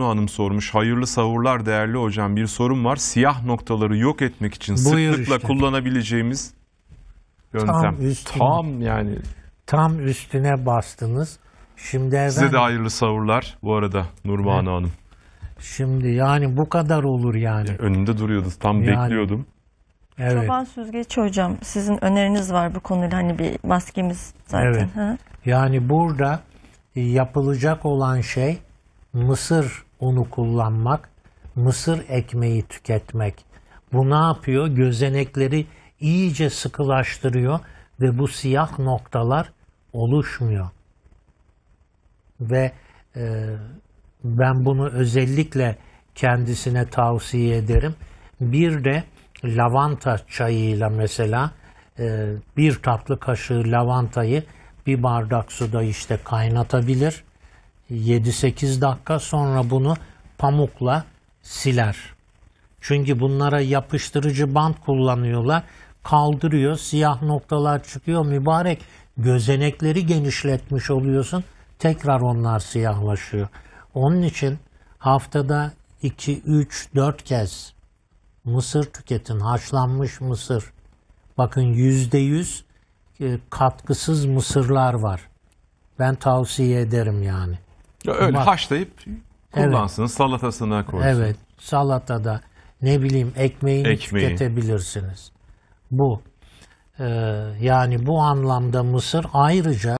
Hanım sormuş. Hayırlı sahurlar değerli hocam bir sorum var. Siyah noktaları yok etmek için Buyur sıklıkla işte. kullanabileceğimiz yöntem. Tam, üstüne, tam yani. Tam üstüne bastınız. Şimdi efendim, Size de hayırlı sahurlar bu arada Nurbanu evet. Hanım. Şimdi yani bu kadar olur yani. Önünde duruyordunuz tam yani, bekliyordum. Evet. Çoban süzgeç hocam sizin öneriniz var bu konuyla hani bir maskemiz zaten. Evet. Ha? Yani burada yapılacak olan şey mısır unu kullanmak, mısır ekmeği tüketmek. Bu ne yapıyor? Gözenekleri iyice sıkılaştırıyor ve bu siyah noktalar oluşmuyor. Ve e, ben bunu özellikle kendisine tavsiye ederim. Bir de lavanta çayıyla mesela e, bir tatlı kaşığı lavantayı bir bardak suda işte kaynatabilir 7-8 dakika sonra bunu pamukla siler. Çünkü bunlara yapıştırıcı bant kullanıyorlar. Kaldırıyor, siyah noktalar çıkıyor mübarek. Gözenekleri genişletmiş oluyorsun. Tekrar onlar siyahlaşıyor. Onun için haftada 2, 3, 4 kez mısır tüketin. Haşlanmış mısır. Bakın yüzde yüz e, katkısız mısırlar var. Ben tavsiye ederim yani. Ya öyle Bak, haşlayıp kullansın evet. salatasına koysun. Evet salatada ne bileyim ekmeğini Ekmeği. tüketebilirsiniz. Bu. Ee, yani bu anlamda Mısır ayrıca